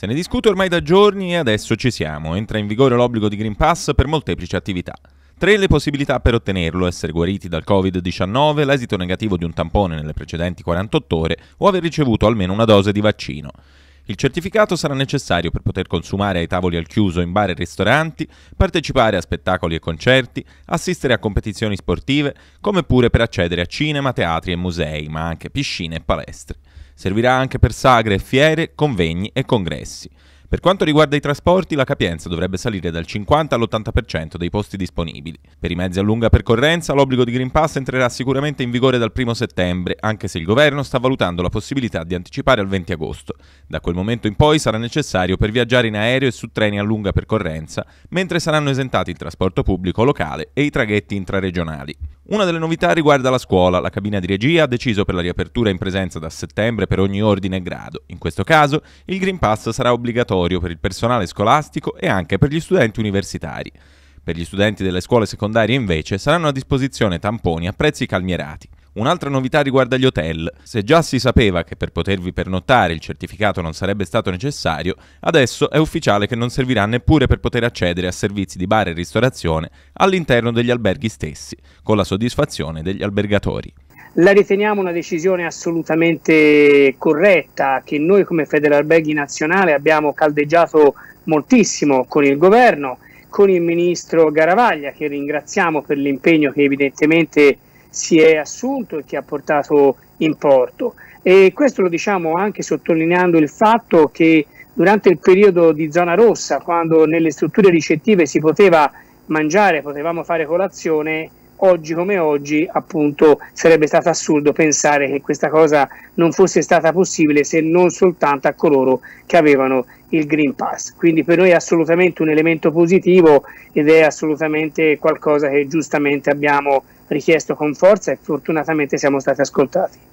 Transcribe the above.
Se ne discute ormai da giorni e adesso ci siamo. Entra in vigore l'obbligo di Green Pass per molteplici attività. Tre le possibilità per ottenerlo, essere guariti dal Covid-19, l'esito negativo di un tampone nelle precedenti 48 ore o aver ricevuto almeno una dose di vaccino. Il certificato sarà necessario per poter consumare ai tavoli al chiuso in bar e ristoranti, partecipare a spettacoli e concerti, assistere a competizioni sportive, come pure per accedere a cinema, teatri e musei, ma anche piscine e palestre. Servirà anche per sagre, fiere, convegni e congressi. Per quanto riguarda i trasporti, la capienza dovrebbe salire dal 50 all'80% dei posti disponibili. Per i mezzi a lunga percorrenza, l'obbligo di Green Pass entrerà sicuramente in vigore dal 1 settembre, anche se il governo sta valutando la possibilità di anticipare al 20 agosto. Da quel momento in poi sarà necessario per viaggiare in aereo e su treni a lunga percorrenza, mentre saranno esentati il trasporto pubblico locale e i traghetti intraregionali. Una delle novità riguarda la scuola. La cabina di regia ha deciso per la riapertura in presenza da settembre per ogni ordine e grado. In questo caso, il Green Pass sarà obbligatorio obbligatorio per il personale scolastico e anche per gli studenti universitari. Per gli studenti delle scuole secondarie invece saranno a disposizione tamponi a prezzi calmierati. Un'altra novità riguarda gli hotel. Se già si sapeva che per potervi pernottare il certificato non sarebbe stato necessario, adesso è ufficiale che non servirà neppure per poter accedere a servizi di bar e ristorazione all'interno degli alberghi stessi, con la soddisfazione degli albergatori. La riteniamo una decisione assolutamente corretta che noi come Federalberghi Nazionale abbiamo caldeggiato moltissimo con il governo, con il ministro Garavaglia che ringraziamo per l'impegno che evidentemente si è assunto e che ha portato in porto. E questo lo diciamo anche sottolineando il fatto che durante il periodo di zona rossa, quando nelle strutture ricettive si poteva mangiare, potevamo fare colazione, oggi come oggi appunto sarebbe stato assurdo pensare che questa cosa non fosse stata possibile se non soltanto a coloro che avevano il Green Pass. Quindi per noi è assolutamente un elemento positivo ed è assolutamente qualcosa che giustamente abbiamo richiesto con forza e fortunatamente siamo stati ascoltati.